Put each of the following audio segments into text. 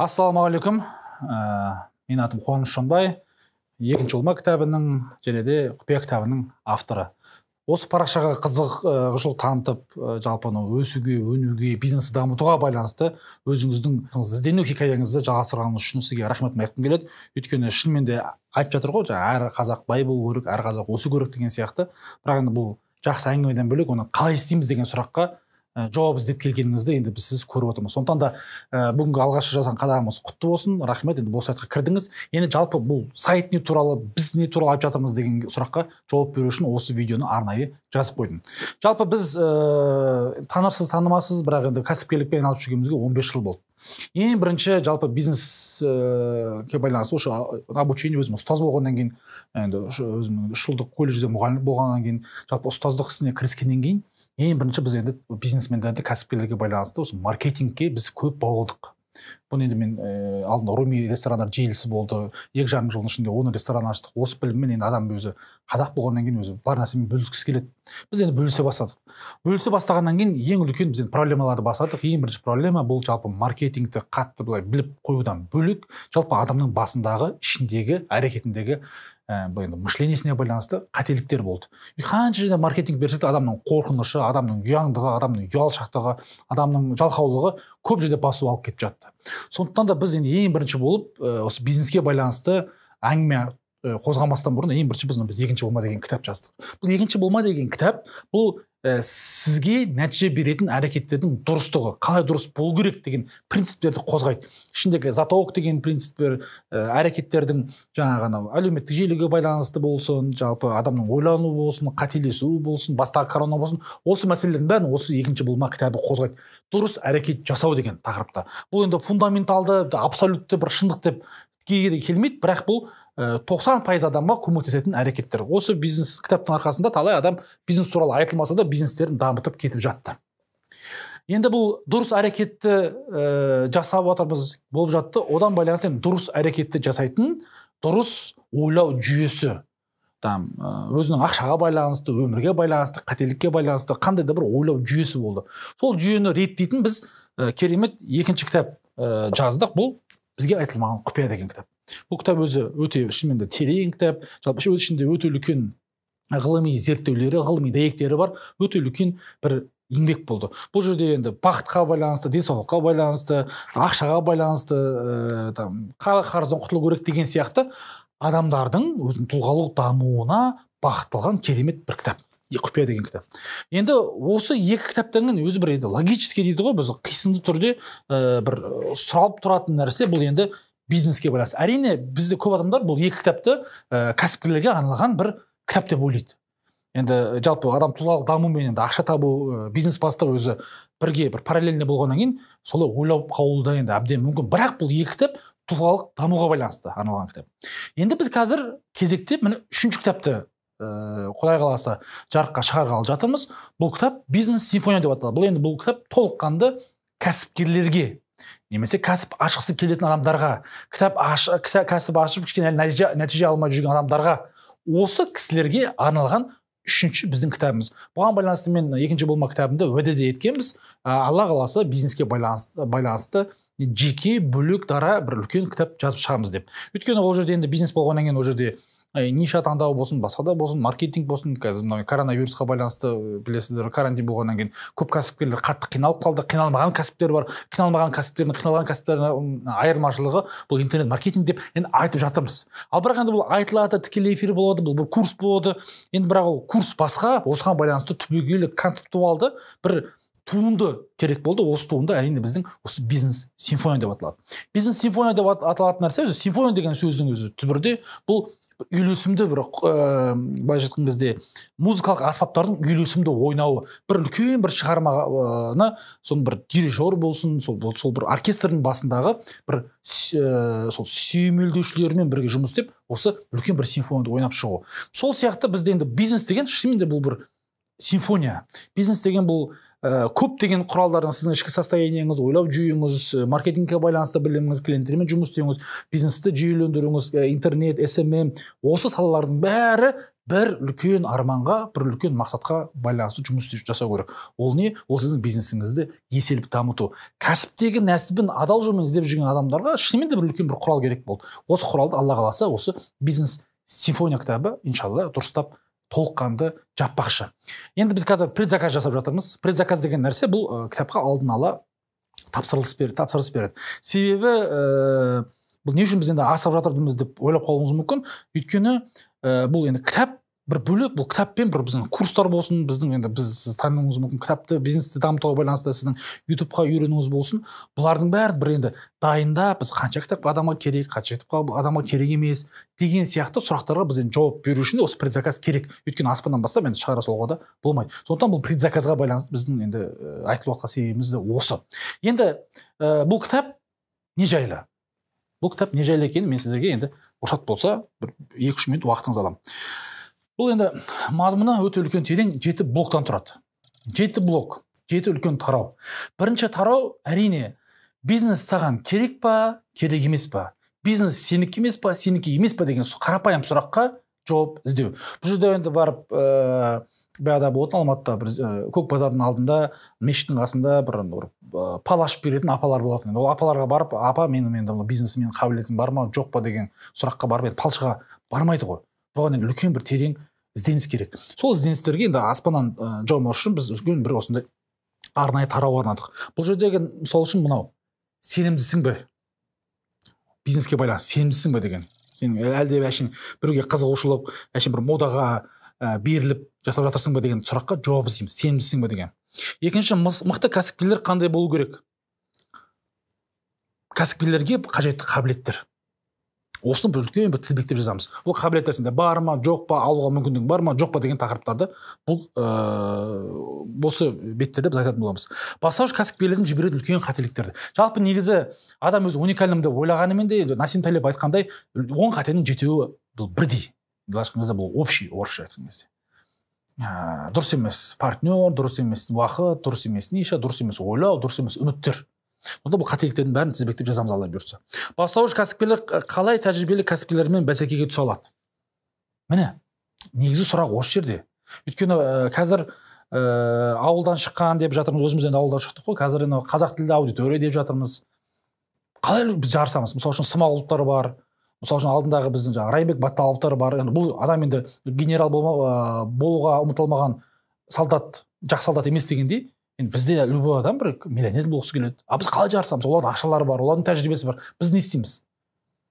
ассалаумағалейкум ә, менің атым қуаныш шонбай екінші ұлма кітабының және де құпия кітабының авторы осы парақшаға қызығушылық ә, танытып ә, жалпы анау өсуге өнуге бизнесті дамытуға байланысты өзіңіздің іздену хикаяңызды жалғастырғаныңыз үшін сізге рахметімді айтқым келеді өйткені шынымен де айтып жатыр ғой жаңағы әр қазақ бай болу керек әр қазақ өсу керек деген сияқты бірақ енді бұл жақсы әңгімеден бөлек оны қалай істейміз деген сұраққа ә, жауап іздеп келгеніңізді енді біз сіз көріп отырмыз сондықтан да ә, бүгінгі алғашқы жазған қадамыңыз құтты болсын рахмет енді бұл сайтқа кірдіңіз енді жалпы бұл сайт не туралы біз не туралы айтып жатырмыз деген сұраққа жауап беру үшін осы видеоны арнайы жазып қойдым жалпы біз ә, танырсыз танымасыз бірақ енді кәсіпкерлікпен айналысып жүргенімізге 15 жыл болды ең бірінші жалпы бизнеске ә, байланысты осы обучение өзім ұстаз болғаннан кейін ә, енді өзімнің үш жылдық колледжде мұғалім болғаннан кейін жалпы ұстаздық ісіне кіріскеннен кейін ең бірінші біз енді бизнесмендерді кәсіпкерлерге байланысты осы маркетингке біз көп баулдық бұны енді мен ә, алдында руми ресторандар желісі болды екі жарым жылдың ішінде он ресторан аштық осы біліммен енді адам өзі қазақ болғаннан кейін өзі бар нәрсемен бөліскісі келеді біз енді бөлісе бастадық бөлісе бастағаннан кейін ең үлкен біз енді проблемаларды бастадық ең бірінші проблема бұл жалпы маркетингті қатты былай біліп қоюдан бөлек жалпы адамның басындағы ішіндегі әрекетіндегі ә, бұл енді мышлениесіне байланысты қателіктер болды И қанша жерде маркетинг берсе адамның қорқынышы адамның ұяңдығы адамның ұялшақтығы адамның жалқаулығы көп жерде басу алып кетіп жатты сондықтан да біз енді ең бірінші болып ә, осы бизнеске байланысты әңгіме қозғамастан бұрын ең бірінші біз, біз екінші болма деген кітап жаздық бұл екінші болма деген кітап бұл ә, сізге нәтиже беретін әрекеттердің дұрыстығы қалай дұрыс болу керек деген принциптерді қозғайды ішіндегі затоок деген принциптер ә, әрекеттердің жаңағы анау әлеуметтік желіге байланысты болсын жалпы адамның ойлануы болсын қателесуі болсын бастағы корона болсын осы мәселелердің бәрін осы екінші болма кітабы қозғайды дұрыс әрекет жасау деген тақырыпта бұл енді фундаменталды абсолютті бір шындық деп келмейді бірақ бұл Э, тоқсан пайыз адамға көмектесетін әрекеттер осы бизнес кітаптың арқасында талай адам бизнес туралы айтылмаса да бизнестерін дамытып кетіп жатты енді бұл дұрыс әрекетті ә, жасап жатырмыз болып жатты одан байланысты дұрыс әрекетті жасайтын дұрыс ойлау жүйесі там э, өзінің ақшаға байланысты өмірге байланысты қателікке байланысты қандай да бір ойлау жүйесі болды сол жүйені реттейтін біз ә, керемет екінші кітап ә, жаздық бұл бізге айтылмаған құпия деген кітап бұл кітап өзі өте шынымен де терең кітап жалпы өз ішінде өте үлкен ғылыми зерттеулері ғылыми дәйектері бар өте үлкен бір еңбек болды бұл жерде енді бақытқа байланысты денсаулыққа байланысты ақшаға байланысты ә, там қарыздан құтылу керек деген сияқты адамдардың өзінің тұлғалық дамуына бағытталған керемет бір кітап құпия деген кітап енді осы екі кітаптан кейін өзі бір енді логический дейді ғой біз қисынды түрде ә, бір э, сұралып тұратын нәрсе бұл енді бизнеске байланысты әрине бізде көп адамдар бұл екі кітапты ә, кәсіпкерлерге арналған бір кітап деп ойлайды енді э, жалпы адам тұлғалық даму мен енді ақша табу ә, бизнес бастау өзі бірге бір параллельно болғаннан кейін солай ойлап да енді әбден мүмкін бірақ бұл екі кітап тұлғалық дамуға байланысты арналған кітап енді біз қазір кезекте міне үшінші кітапты ыыы құдай қаласа жарыққа шығарғалы жатырмыз бұл кітап бизнес симфония деп аталады бұл енді бұл кітап толыққанды кәсіпкерлерге немесе кәсіп ашқысы келетін адамдарға кітап аш, кәсіп ашып кішкене нәтиже, нәтиже алмай жүрген адамдарға осы кісілерге арналған үшінші біздің кітабымыз бұған байланысты мен екінші болма кітабымда уәде де еткенбіз алла қаласа бизнеске байланысты, байланысты жеке бөлек дара бір үлкен кітап жазып шығамыз деп өйткені ол жерде енді бизнес болғаннан кейін ол жерде ниша таңдау болсын басқа да болсын маркетинг болсын қазір мына коронавирусқа байланысты білесіздер карантин болғаннан кейін көп кәсіпкерлер қатты қиналып қалды қиналмаған кәсіптер бар қиналмаған кәсіптердің қиналған кәсіптердің айырмашылығы бұл интернет маркетинг деп енді айтып жатырмыз ал бірақ енді бұл айтылады тікелей эфир болады бұл бір курс болады енді бірақ ол курс басқа осыған байланысты түбегейлі концептуалды бір туынды керек болды осы туынды әрине біздің осы бизнес симфония деп аталады бизнес симфония деп аталатын нәрсе өзі симфония деген сөздің өзі түбірде бұл үйлесімді бір ыыы былайша айтқан кезде музыкалық аспаптардың үйлесімді ойнауы бір үлкен бір шығарманы соның бір дирижер болсын сол, сол бір оркестрдің басындағы бір ә, сол сүйемелдеушілермен бірге жұмыс істеп осы үлкен бір симфонияны ойнап шығу сол сияқты бізде енді бизнес деген шынымен де бұл бір симфония бизнес деген бұл ә, көптеген құралдардан сіздің ішкі состояниеңіз ойлау жүйеңіз э, маркетингке байланысты біліміңіз клиенттермен жұмыс істеуіңіз бизнесті жүйелендіруіңіз э, интернет смм осы салалардың бәрі бір үлкен арманға бір үлкен мақсатқа байланысты жұмыс жасау керек ол не ол сіздің бизнесіңізді еселеп дамыту кәсіптегі нәсібін адал жолмен іздеп жүрген адамдарға шынымен де бір үлкен бір құрал керек болды осы құралды алла қаласа осы бизнес симфония кітабы иншалла дұрыстап толыққанды жаппақшы енді біз қазір предзаказ жасап жатырмыз предзаказ деген нәрсе бұл ә, кітапқа алдын ала тапсырыс бер, тапсырыс береді себебі ә, бұл не үшін біз енді асығып жатырмыз деп ойлап қалуыңыз мүмкін өйткені ә, бұл енді кітап бір бөлек бұл кітаппен бір біздің курстар болсын біздің енді біз тануыңыз мүмкін кітапты бизнесті дамытуға байланысты сіздің ютубқа үйренуіңіз болсын бұлардың бәрі бір енді дайындап біз қанша кітап адамға керек қанша кітап адамға керек емес деген сияқты сұрақтарға біз енді жауап беру үшін осы предзаказ керек өйткені аспаннан бастап енді шығара салуға да болмайды сондықтан бұл предзаказға байланысты біздің енді айтылып жатқан себебіміз де осы енді ә, бұл кітап не жайлы бұл кітап не жайлы екенін мен сіздерге енді рұқсат болса бір екі үш минут уақытыңызды аламын бұл енді мазмұны өте үлкен терең жеті блоктан тұрады жеті блок жеті үлкен тарау бірінші тарау әрине бизнес саған керек па керек емес па бизнес сенікі емес па сенікі емес па деген қарапайым сұраққа жауап іздеу бұл жерде енді барып ыыы баяғыда болатын алматыда бір ә, көк базардың алдында мешіттің қасында бір, бір ә, пал ашып беретін апалар болатын ол апаларға барып апа менің енді бизнесім менің қабілетім бар ма жоқ па деген сұраққа барып енді палшыға бармайды ғой бұған енді үлкен бір терең ізденіс керек сол ізденістерге енді аспаннан ә, жаумас үшін біз үлкен бір осындай арнайы тарау орнадық бұл жердегі мысалы үшін мынау сенімдісің бе бизнеске байланысты сенімдісің бе деген сен ә, әлде әшейін біреуге қызығушылық әшейін бір модаға ә, беріліп жасап жатырсың ба деген сұраққа жауап іздейміз сенімдісің бе деген екінші мықты кәсіпкерлер қандай болу керек кәсіпкерлерге қажетті қабілеттер осыны бір үлкен бір тізбектеп жазамыз бұл қабілет сенде бар ма жоқ па алуға мүмкіндігің бар ма жоқ па деген тақырыптарды бұл ыыы осы беттерде біз айтатын боламыз бастауыш кәсіпкерлердің жіберетін үлкен қателіктерді жалпы негізі адам өзі уникальным деп ойлағанымен де енді насим талеб айтқандай он қатенің жетеуі бұл бірдей былайша айтқан кезде бұл общий орысша айтқан кезде ә, дұрыс емес партнер дұрыс емес уақыт дұрыс емес ниша дұрыс емес ойлау дұрыс емес үміттер онда бұл қателіктердің бәрін тізбектеп жазамыз алла бұйырса бастауыш кәсіпкерлер қалай тәжірибелі кәсіпкерлермен бәсекеге түсе алады міне негізгі сұрақ осы жерде өйткені ә, қазір ә, ауылдан шыққан деп жатырмыз өзіміз енді ауылдан шықтық қой қазір енді қазақ тілді аудитория деп жатырмыз қалай біз жарысамыз мысалы үшін смағұловтар бар мысалы үшін алдындағы біздің жаңағы райымбек батталовтар бар енді бұл адам енді генерал болма, ә, болуға ұмытылмаған солдат жақсы солдат емес дегендей енді бізде любой адам бір миллионер болғысы келеді а біз қалай жарысамыз олардың ақшалары бар олардың тәжірибесі бар біз не істейміз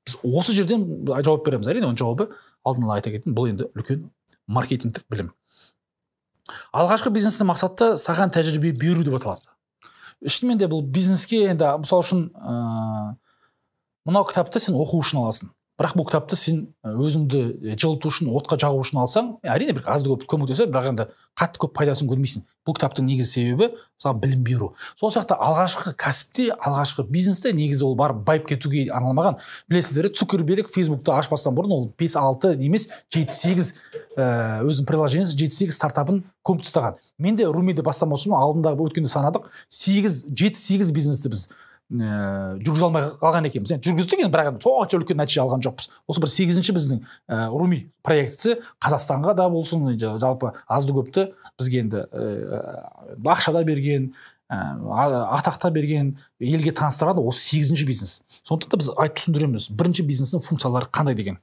біз осы жерден жауап береміз әрине оның жауабы алдын ала айта кетейін бұл енді үлкен маркетингтік білім алғашқы бизнестің мақсаты саған тәжірибе беру деп аталады шынымен де бұл бизнеске енді мысалы үшін ыыы мынау кітапты сен оқу үшін аласың бірақ бұл кітапты сен өзіңді жылыту үшін отқа жағу үшін алсаң әрине бір азды көп көмектеседі бірақ енді қатты көп пайдасын көрмейсің бұл кітаптың негізгі себебі мысалы білім беру сол сияқты алғашқы кәсіпте алғашқы бизнесте негізі ол барып байып кетуге арналмаған білесіздер цукерберг фейсбукты ашпастан бұрын ол бес алты емес жеті сегіз өзінің приложениесі жеті сегіз стартапын көміп тастаған мен де румиді бастамас үшін алдындағы өткенде санадық сегіз жеті сегіз бизнесті біз ә, жүргізе алмай қалған екенбіз енді жүргіздік енді бірақ енді сонша үлкен нәтиже алған жоқпыз осы бір сегізінші біздің ә, руми проектісі қазақстанға да болсын э, жалпы азды көпті бізге енді ә, ақша да берген ә, атақта берген елге таныстырады осы сегізінші бизнес сондықтан да біз айтып түсіндіреміз бірінші бизнестің функциялары қандай деген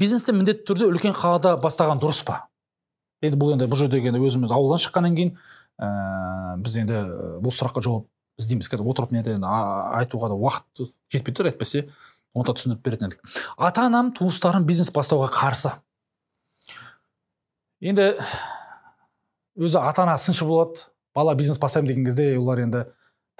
бизнесті міндетті түрде үлкен қалада бастаған дұрыс па енді бұл енді бұл жердегі енді өзіміз ауылдан шыққаннан кейін ә, біз енді бұл сұраққа жауап іздейміз қазір отырып енді айтуға да уақыт жетпей тұр әйтпесе оны да түсіндіріп беретін едік ата анам туыстарым бизнес бастауға қарсы енді өзі ата ана сыншы болады бала бизнес бастаймын деген кезде олар енді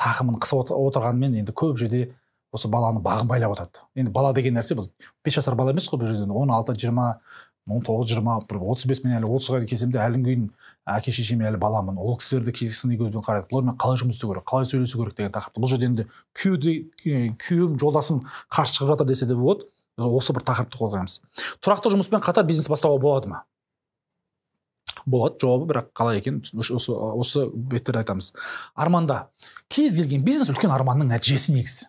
тақымын қысып отырғанымен енді көп жерде осы баланы бағын байлап отырады енді бала деген нәрсе бұл бес жасар бала емес қой бұл жерде он алты жиырма он тоғыз жиырма бір отыз бес мен әлі отызға келсем де әлі күнге дейін әке шешеме әлі баламын ол кісілерді де сыни көзбен қарайды бұлармен қалай жұмыс істеу керек қалай сөйлесу керек деген тақырыпты бұл жерде енді күйеуде күйеуім жолдасым қарсы шығып жатыр десе де болады осы бір тақырыпты қозғаймыз тұрақты жұмыспен қатар бизнес бастауға болады ма болады жауабы бірақ қалай екен осы, осы беттерде айтамыз арманда кез келген бизнес үлкен арманның нәтижесі негізі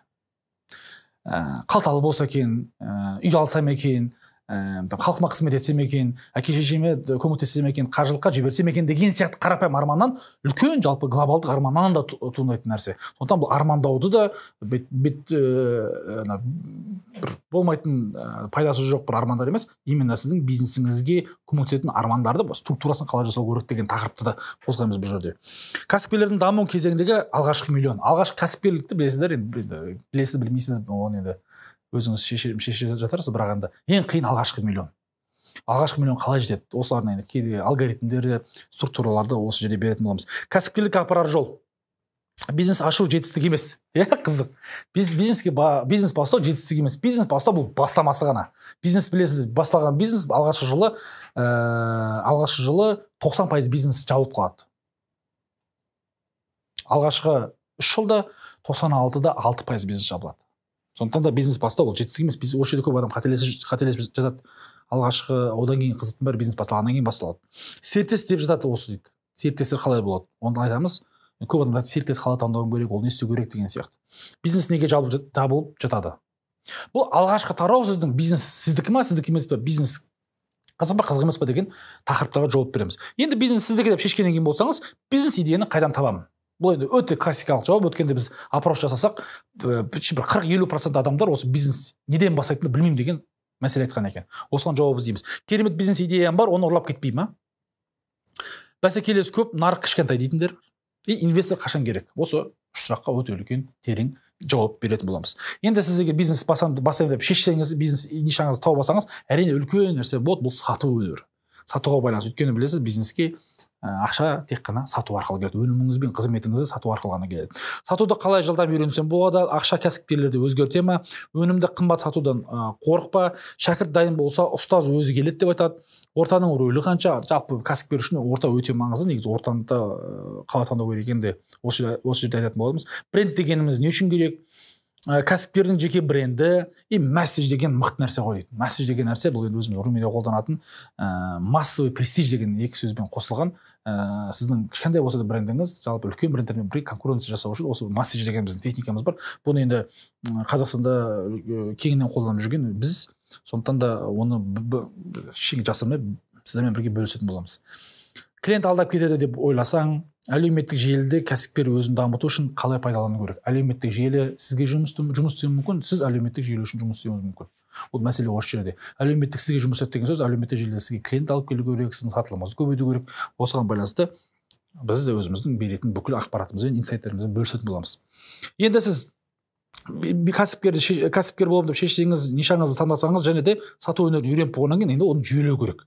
ә, қалталы болса екен ә, үй алсам екен ііі ә, халқыма қызмет етсем екен әке шешеме көмектессем екен қажылыққа жіберсем екен деген сияқты қарапайым арманнан үлкен жалпы глобалдық арманнан да туындайтын нәрсе сондықтан бұл армандауды да бет, бет э, бір болмайтын ә, пайдасы жоқ бір армандар емес именно сіздің бизнесіңізге көмектесетін армандарды структурасын қалай жасау керек деген тақырыпты да қозғаймыз бұл жерде кәсіпкерлердің даму кезеңіндегі алғашқы миллион алғашқы кәсіпкерлікті білесіздер енді білесіз білмейсіз оны енді өзіңіз шеше жатарсыз бірақ енді ең қиын алғашқы миллион алғашқы миллион қалай жетеді осылардың енді кейде алгоритмдерді структураларды осы жерде беретін боламыз кәсіпкерлікке апарар жол бизнес ашу жетістік емес иә қызық Біз, бизнеске ба, бизнес бастау жетістік емес бизнес бастау бұл бастамасы ғана бизнес білесіз басталған бизнес алғашқы жылы ә, алғашқы жылы 90 пайыз бизнес жабылып қалады алғашқы үш жылда 96-да алты пайыз бизнес жабылады сондықтан да бизнес бастау ол жетістік емес біз осы жерде көп адам қателесіп қателесіп жатады алғашқы одан кейін қызықтың бәрі бизнес басталғаннан кейін басталады серіктес деп жатады осы дейді серіктестер қалай болады оны айтамыз көп адамдар серіктес қалай таңдауым керек ол не істеу керек деген сияқты бизнес неге жабылып, жабылып жатады бұл алғашқы тарау сіздің бизнес сіздікі ма сіздікі емес пе бизнес қызық па қызық емес па деген тақырыптарға жауап береміз енді бизнес сіздікі деп шешкеннен кейін болсаңыз бизнес идеяны қайдан табамын бұл енді өте классикалық жауап өткенде біз опрос жасасақ бір қырық елу процент адамдар осы бизнес неден бастайтынын білмеймін деген мәселе айтқан екен осыған жауап іздейміз керемет бизнес идеям бар оны ұрлап кетпеймін ма бәсекелес көп нарық кішкентай дейтіндер и инвестор қашан керек осы үш сұраққа өте үлкен терең жауап беретін боламыз енді сіз егер бизнес бастаймын деп шешсеңіз бизнес нишаңызды тауып алсаңыз әрине үлкен нәрсе болады бұл сату өнері сатуға байланысты өйткені білесіз бизнеске Ә, ақша тек қана сату арқылы келеді өніміңіз бен қызметіңізді сату арқылы ғана келеді сатуды қалай жылдам үйренсем болады ақша кәсіпкерлерді өзгерте ма өнімді қымбат сатудан ә, қорықпа шәкірт дайын болса ұстаз өзі келеді деп айтады ортаның рөлі қанша жалпы кәсіпкер үшін орта өте маңызды негізі ортаны да ә, қалай таңдау керек екен де осы жерде айтатын боламыз бренд дегеніміз не үшін керек ә, кәсіпкердің жеке бренді и месседж деген мықты нәрсе ғой дейді месседж деген нәрсе бұл енді өзіміз румида қолданатын ә, массовый престиж деген екі сөзбен қосылған ә, сіздің кішкентай болса да брендіңіз жалпы үлкен брендтермен бірге конкуренция жасау үшін осы месседж деген біздің техникамыз бар бұны енді қазақстанда кеңінен қолданып жүрген біз сондықтан да оны ештеңе жасырмай сіздермен бірге бөлісетін боламыз клиент алдап кетеді деп ойласаң әлеуметтік желіде кәсіпкер өзін дамыту үшін қалай пайдалану керек әлеуметтік желі сізге жұмыс жұмыс істеуі мүмкін сіз әлеуметтік желі үшін жұмыс істеуіңіз мүмкін бұл мәселе осы жерде әлеуметтік сізге жұмыс істеді деген сөз әлеуметтік желіде сізге клиент алып келу керек сіздің сатылымыңызды көбейту керек осыған байланысты біз де өзіміздің беретін бүкіл ақпаратымызбен инсайттарымызбен бөлісетін боламыз енді сіз кәсіпкерді кәсіпкер боламын деп шешсеңіз нишаңызды таңдасаңыз және де сату өнерін үйреніп болғаннан кейін енді оны жүйелеу керек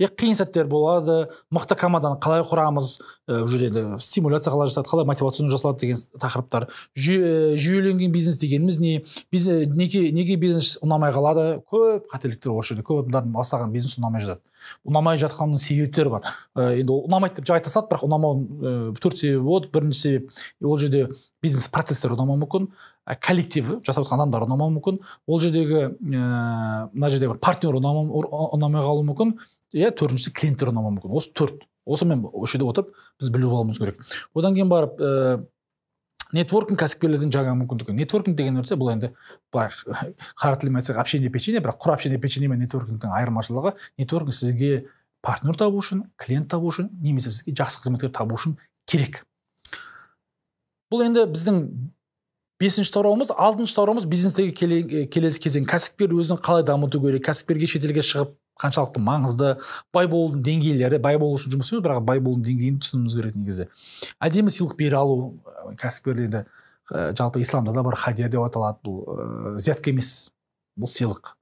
иә қиын сәттер болады мықты команданы қалай құрамыз жерде енді стимуляция қалай жасалады қалай мотивацион жасалады деген тақырыптар жүйеленген бизнес дегеніміз не біз неге неге бизнес ұнамай қалады көп қателіктер осы жерде көп адамдардың бастаған бизнес ұнамай жатады ұнамай жатқанның себептері бар енді ол ұнамайды деп жай салады бірақ ұнамаудың төрт себебі болады бірінші себеп ол жерде бизнес процестер ұнамауы мүмкін коллективі жасап жатқан адамдар ұнамауы мүмкін ол жердегі мына жердегі партнер ұнамай қалуы мүмкін иә төртіншісі клиенттер ұнамауы мүмкін осы төрт осымен осы жерде отырып біз біліп алуымыз керек одан кейін барып ііі ә, нетворкинг кәсіпкерлердің жаңа мүмкіндігі нетворкинг деген нәрсе бұл енді былай қара тілмен айтсақ общение печенье бірақ құр общение печенье мен нетворкингтің айырмашылығы нетворкинг сізге партнер табу үшін клиент табу үшін немесе сізге жақсы қызметкер табу үшін керек бұл енді біздің бесінші тарауымыз алтыншы тарауымыз бизнестегі келесі кезең кәсіпкер өзін қалай дамыту керек кәсіпкерге шетелге шығып қаншалықты маңызды бай болудың деңгейлері бай болу үшін жұмыс емес бірақ бай болудың деңгейін түсінуіміз керек негізі әдемі сыйлық бере алу кәсіпкерлерді ә, жалпы исламда да бар хадия деп аталады бұл ә, емес бұл сыйлық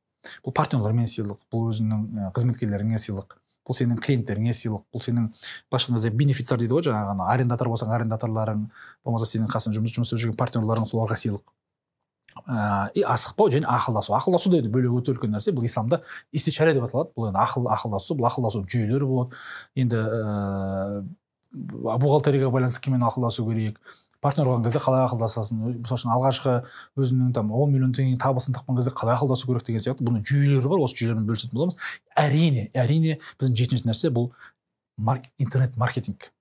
бұл партнерлармен сыйлық бұл өзіңнің қызметкерлеріңе сыйлық бұл сенің клиенттеріңе сыйлық бұл сенің былайша айтқан бенефициар дейді ғой жаңағы арендатор болсаң арендаторларың болмаса сенің қасыңда жұмыс жұмыс істеп жүрген партнерларың соларға сыйлық ә, и асықпау және ақылдасу ақылдасу да енді бөлек өте үлкен нәрсе бұл исламда истишара деп аталады бұл енді ақыл ақылдасу бұл ақылдасудың жүйелері болады енді ыыы э, бухгалтерияға байланысты кіммен ақылдасу керек партнер болған кезде қалай ақылдасасың мысалы үшін алғашқы өзіңнің там он миллион теңге табысын тапқан кезде қалай ақылдасу керек деген сияқты бұның жүйелері бар осы жүйелермен бөлісетін боламыз әрине әрине біздің жетінші нәрсе бұл интернет маркетинг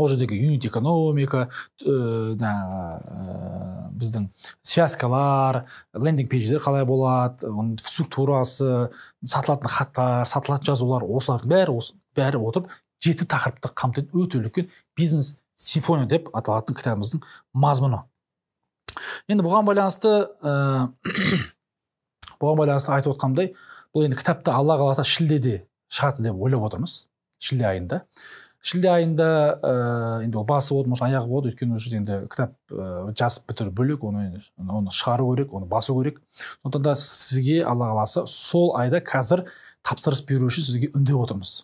ол жердегі юнит экономика ә, э, э, біздің связкалар лендинг пейдждер қалай болады оның структурасы сатылатын хаттар сатылатын жазулар осылардың бәрі осы бәрі отырып жеті тақырыпты қамтитын өте үлкен бизнес симфония деп аталатын кітабымыздың мазмұны енді бұған байланысты ә, бұған байланысты айтып отқанымдай бұл енді кітапты алла қаласа шілдеде шығады деп ойлап отырмыз шілде айында шілде айында ыыы енді ол басы болды может аяғы болады өйткені уже енді кітап ә, жазып бітіру бөлек оны оны шығару керек оны басу керек сондықтан да сізге алла қаласа сол айда қазір тапсырыс беру үшін сізге үндеп отырмыз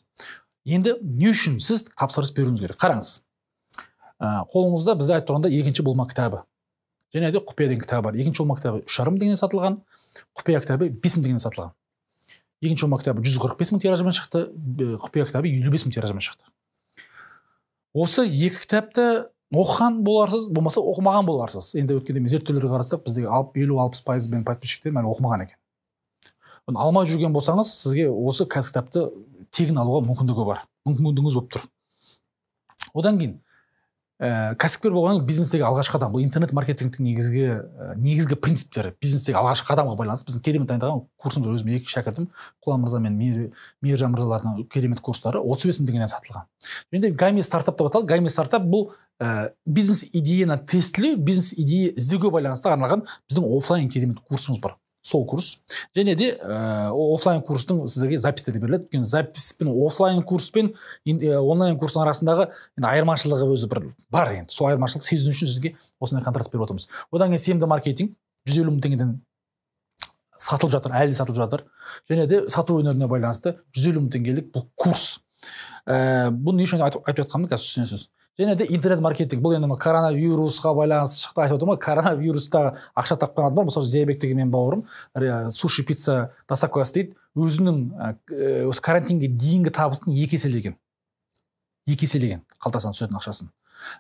енді не үшін сіз тапсырыс беруіңіз керек қараңыз ә, қолыңызда бізде айтып тұрғанда екінші болма кітабы және де құпия деген кітабы бар екінші болма кітабы үш жарым мың сатылған құпия кітабы бес мың теңгеден сатылған екінші болма кітабы жүз қырық бес мың тиражбен шықты құпия кітабы елу бес мың тиражбен шықты осы екі кітапты оқыған боларсыз болмаса оқымаған боларсыз енді өткенде мен зерттеулерге қарасақ бізде алып елу алпыс пайыз менің подписчиктерім әлі оқымаған екен алмай жүрген болсаңыз сізге осы кітапты тегін алуға мүмкіндігі бар мүмкіндігіңіз болып тұр одан кейін ә, кәсіпкер болғаннан бизнестегі алғашқы қадам бұл интернет маркетингтің негізгі э, негізгі принциптері бизнестегі алғашқы қадамға байланысты біздің керемет дайындаған курсымыз өзім екі шәкіртім құлан мырза мен мейіржан мырзалардың керемет курстары отыз бес мың теңгеден сатылған енді гайми стартап деп аталады гайми стартап бұл ә, бизнес идеяны тестілеу бизнес идея іздеуге байланысты арналған біздің офлайн керемет курсымыз бар сол курс және де ә, э, офлайн курстың сіздерге де беріледі өйткені запись пен офлайн курс пен э, онлайн курстың арасындағы енді айырмашылығы өзі бір бар енді сол айырмашылықты сезіну үшін сізге осындай контраст беріп отырмыз одан кейін сенімді маркетинг жүз елу мың теңгеден сатылып жатыр әлі сатылып жатыр және де сату өнеріне байланысты жүз елу мың теңгелік бұл курс ә, бұны не үшін айтып жатқанымды қазір түсінесіз және де интернет маркетинг бұл енді мына коронавирусқа байланысты шықты айтып отырмын ғой коронавируста ақша тапқан адамдар мысалы деген менің бауырым суши пицца доставкаға істейді өзінің э, осы карантинге дейінгі табысын екі еселеген екі еселеген қалтасынан түсетін ақшасын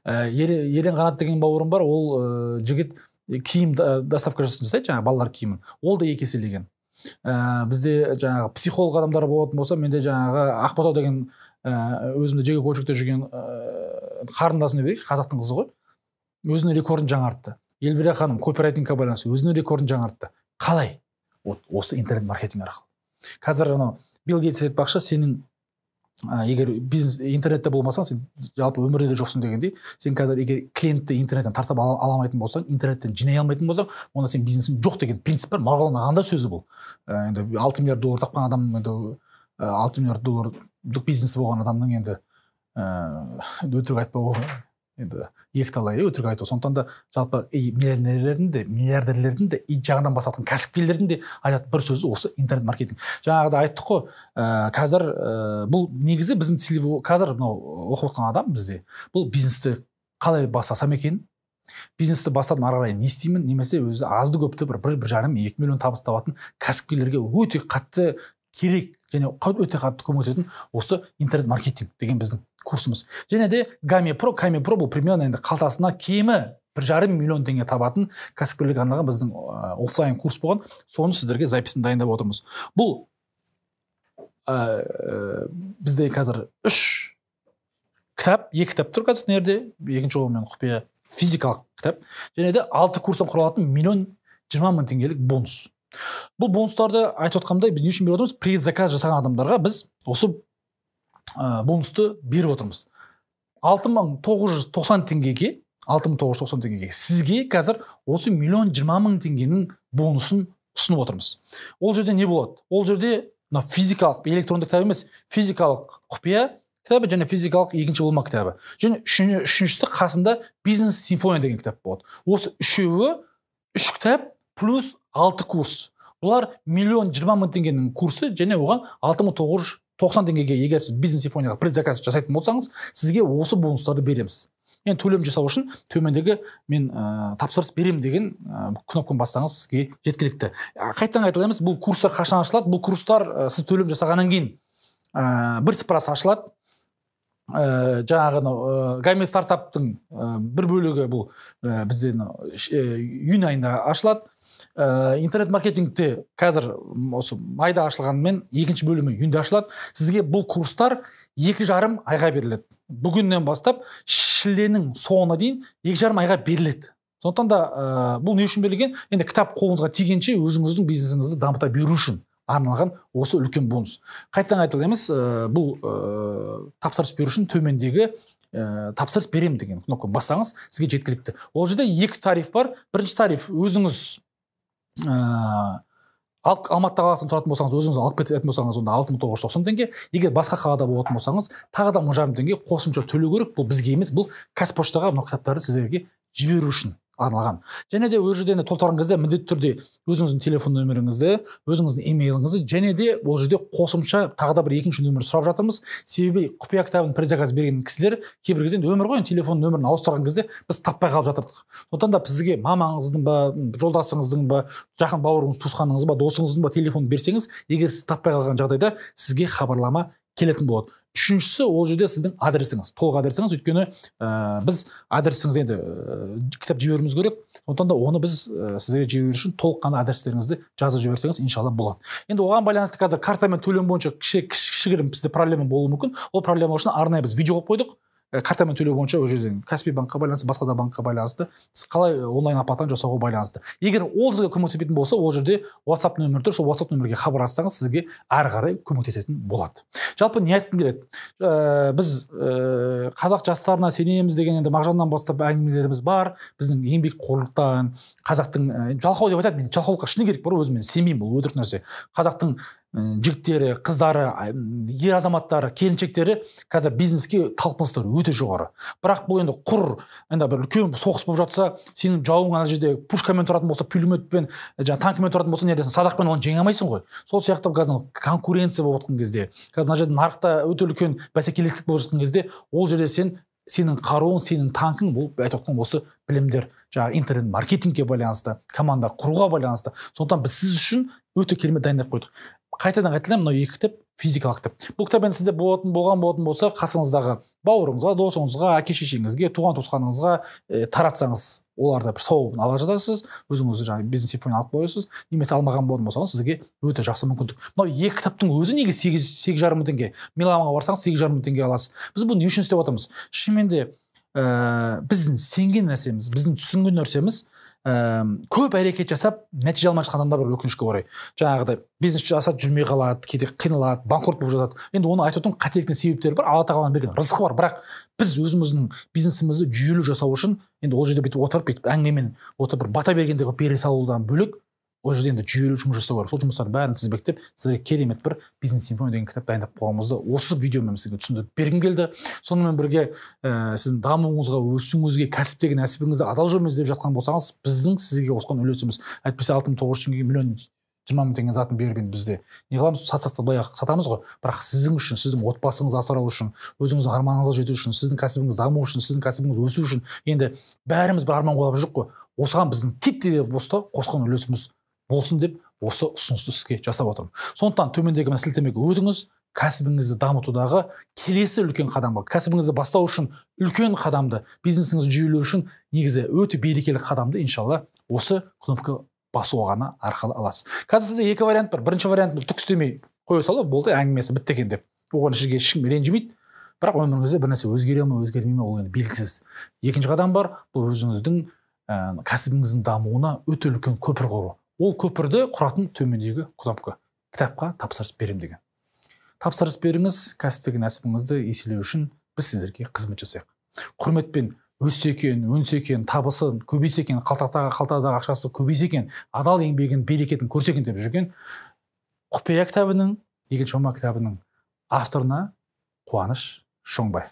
ә, қанат деген бауырым бар ол ә, жігіт э, киім доставка жасайды жаңағы балалар киімін ол да екі еселеген ә, бізде жаңағы психолог адамдар болатын болса менде жаңағы ақбота деген ә, э, өзімді жеке очеркте жүрген ә, қарындасым деп қазақтың қызы ғой өзінің рекордын жаңартты эльвира ханым копирайтингке байланысты өзінің рекордын жаңартты қалай вот осы интернет маркетинг арқылы қазір анау билл гейтс айтпақшы сенің ә, егер бизнес интернетте болмасаң сен жалпы өмірде де жоқсың дегендей сен қазір егер клиентті интернеттен тартып ала, алмайтын болсаң интернеттен жинай алмайтын болсаң онда сен бизнесің жоқ деген принцип бар марғұлан ағаның да сөзі бұл ә, енді алты миллиард доллар тапқан адам енді алты миллиард доллар дүк бизнесі болған адамның енді ііі өтірік айтпауы енді екіталай иә өтірік айту сондықтан да жалпы миллионерлердің де миллиардерлердің де и жағынан бастатын кәсіпкерлердің де айтатын бір сөзі осы интернет маркетинг жаңағыда айттық қой қазір бұл негізі біздің целевой қазір мынау оқып отқан адам бізде бұл бизнесті қалай бастасам екен бизнесті бастадым ары қарай не істеймін немесе өзі азды көпті бір бір, бір жарым екі миллион табыс табатын кәсіпкерлерге өте қатты керек және өте қатты көмектесетін осы интернет маркетинг деген біздің курсымыз және де гаме про ками про бұл примерно енді қалтасына кемі бір жарым миллион теңге табатын кәсіпкерлерге арналған біздің офлайн курс болған соны сіздерге записін дайындап отырмыз бұл ә, бізде қазір үш кітап екі кітап тұр қазір жерде екінші ол мен құпия физикалық кітап және де алты курстан құралатын миллион жиырма мың теңгелік бонус бұл бонустарды айтып отқандай біз не үшін беріп отырмыз предзаказ жасаған адамдарға біз осы ә, бонусты беріп отырмыз алты мың тоғыз жүз тоқсан теңгеге алты мың тоғыз жүз теңгеге сізге қазір осы миллион жиырма мың теңгенің бонусын ұсынып отырмыз ол жерде не болады ол жерде мына физикалық электронды кітап емес физикалық құпия кітабы және физикалық екінші болма кітабы және үшіншісі қасында бизнес симфония деген кітап болады осы үшеуі үш кітап плюс алты курс бұлар миллион жиырма мың теңгенің курсы және оған алты мың тоғыз жүз тоқсан теңгеге егер сіз бизнес симфонияға предзаказ жасайтын болсаңыз сізге осы бонустарды береміз енді төлем жасау үшін төмендегі мен ә, тапсырыс беремін деген ә, кнопканы бассаңыз сізге жеткілікті қайтадан қайталаймыз бұл курстар қашан ашылады бұл курстар ә, сіз төлем жасағаннан кейін ә, бірсыпырасы ашылады ә, жаңағы анау ә, гайме стартаптың бір бөлігі бұл ә, бізде июнь айында ашылады ә, интернет маркетингте қазір осы майда ашылғанымен екінші бөлімі июньде ашылады сізге бұл курстар екі жарым айға беріледі бүгіннен бастап шілденің соңына дейін екі жарым айға беріледі сондықтан да ә, бұл не үшін берілген енді кітап қолыңызға тигенше өзіңіздің бизнесіңізді дамыта беру үшін арналған осы үлкен бонус қайтадан қайталаймыз ә, э, бұл ә, тапсырыс беру үшін төмендегі ә, тапсырыс беремін деген кнопканы бассаңыз сізге жеткілікті ол жерде екі тариф бар бірінші тариф өзіңіз ә, алматы қаласында тұратын болсаңыз өзіңіз алып кететін болсаңыз онда алты мың тоғыз жүз тоқсан теңге егер басқа қалада болатын болсаңыз тағы да мың жарым теңге қосымша төлеу керек бұл бізге емес бұл қазпоштаға мына кітаптарды сіздерге жіберу үшін арналған және де ол жерде толтырған кезде міндетті түрде өзіңіздің телефон нөміріңізді өзіңіздің имейліңізді және де ол жерде қосымша тағы да бір екінші нөмір сұрап жатырмыз себебі құпия кітабын предзаказ берген кісілер кейбір кезде өмір ғой телефон нөмірін ауыстырған кезде біз таппай қалып жатырдық сондықтан да сізге мамаңыздың ба жолдасыңыздың ба жақын бауырыңыз туысқаныңыз ба досыңыздың ба телефонын берсеңіз егер сіз таппай қалған жағдайда сізге хабарлама келетін болады үшіншісі ол жерде сіздің адресіңіз толық адресіңіз өйткені ә, біз адресіңіз енді ә, кітап жіберуіміз керек сондықтан да оны біз ә, э, сізге жіберу үшін толыққанды адрестеріңізді жазып жіберсеңіз иншалла болады енді оған байланысты қазір картамен төлем бойынша кішігірім бізде проблема болуы мүмкін ол проблема үшін арнайы біз видео қойып қойдық картамен төлеу бойынша ол жерден каспи банкқа байланысты басқа да банкқа байланысты сіз қалай э, онлайн оплатаны жасауға байланысты егер ол сізге көмектеспейтін болса ол жерде ватсап нөмірі тұр сол ватсап нөмірге хабарлассаңыз сізге әрі қарай көмектесетін болады жалпы не айтқым келеді ә, біз ә, қазақ жастарына сенеміз деген енді мағжаннан бастап әңгімелеріміз бар біздің еңбекқорлықтан қазақтың ә, жалқау деп айтады мен жалқаулыққа шыны керек бар өзім мен сенбеймін бұл өтірік нәрсе қазақтың жігіттері қыздары ер азаматтары келіншектері қазір бизнеске талпыныстары өте жоғары бірақ бұл енді құр енді бір үлкен соғыс болып жатса сенің жауың ана жерде пушкамен тұратын болса пулеметпен э, жаңағы танкімен тұратын болса не садақпен оны жеңе алмайсың ғой сол сияқты қазір конкуренция болып жатқан кезде қазір мына жерде нарықта өте үлкен бәсекелестік болып жатқан кезде ол жерде сен сенің қаруың сенің танкің бұл айтып отқан осы білімдер жаңағы интернет маркетингке байланысты команда құруға байланысты сондықтан біз сіз үшін өте керемет дайындап қойдық қайтадан қайталаймын мынау екі кітап физикалық кітап бұл кітап енді сізде болатын болған болатын болса қасыңыздағы бауырыңызға досыңызға әке шешеңізге туған туысқаныңызға ә, таратсаңыз оларда бір сауабын ала жатасыз өзіңіз жаңағы бизнес симфония алып қоясыз немесе алмаған болатын болсаңыз сізге өте жақсы мүмкіндік мынау екі кітаптың өзі неге сегіз сегіз жарым мың теңге меломанға барсаңыз сегіз жарым мың теңге аласыз біз бұны не үшін істеп жатырмыз шынымен де ә, біздің сенген нәрсеміз біздің түсінген нәрсеміз ә, көп әрекет жасап нәтиже алмай жатқан адамдар бар өкінішке орай жаңағыдай бизнес жасап жүрмей қалады кейде қиналады банкрот болып жатады енді оны айтып отырмын қателіктің себептері бар алла тағаланың берген рызқы бар бірақ біз өзіміздің бизнесімізді жүйелі жасау үшін енді ол жерде бүйтіп отырып бүйтіп әңгімемен отырып бір бата бергенде бере салудан бөлек ол жерде енді жүйелі жұмыс жасау керек сол жұмыстардың бәрін тізбектеп сіздерге керемет бір бизнес симфония деген кітап дайындап қойғанымызды осы видеомен сізге түсіндіріп бергім келді сонымен бірге ә, сіздің дамуыңызға өсуіңізге кәсіптегі нәсібіңізді адал жолмен іздеп жатқан болсаңыз біздің сізге қосқан үлесіміз әйтпесе алты мың тоғыз жүз теңгеге миллион жиырма мың теңге затын беріп енді бізде не қыламыз сатсақ та былай сатамыз ғой бірақ сіздің үшін сіздің отбасыңызды асырау үшін өзіңіздің арманыңызға жету үшін сіздің кәсібіңіз даму үшін сіздің кәсібіңіз өсу үшін енді бәріміз бір арман қойлап жүрдік қой осыған біздің титтей де болса қосқан үлесіміз болсын деп осы ұсынысты сізге жасап отырмын сондықтан төмендегі сілтемеге өзіңіз кәсібіңізді дамытудағы келесі үлкен қадамға кәсібіңізді бастау үшін үлкен қадамды бизнесіңізді жүйелеу үшін негізі өте берекелі қадамды иншалла осы кнопка басу ғана арқылы аласыз қазір сізде екі вариант бар бірінші вариант түк істемей қоя салу болды әңгімесі бітті екен деп оған сізге ешкім ренжімейді бірақ өміріңізде бір нәрсе өзгере ма өзгермей ме ол енді белгісіз екінші қадам бар бұл өзіңіздің ә, кәсібіңіздің дамуына өте үлкен көпір құру ол көпірді құратын төмендегі кнопка кітапқа тапсырыс беремін деген тапсырыс беріңіз кәсіптегі нәсібіңізді еселеу үшін біз сіздерге қызмет жасайық құрметпен өссе екен өнсе екен табысы көбейсе екен қалтадағы ақшасы көбейсе екен адал еңбегін берекетін көрсе екен деп жүрген құпия кітабының екінші ома кітабының авторына қуаныш шоңбай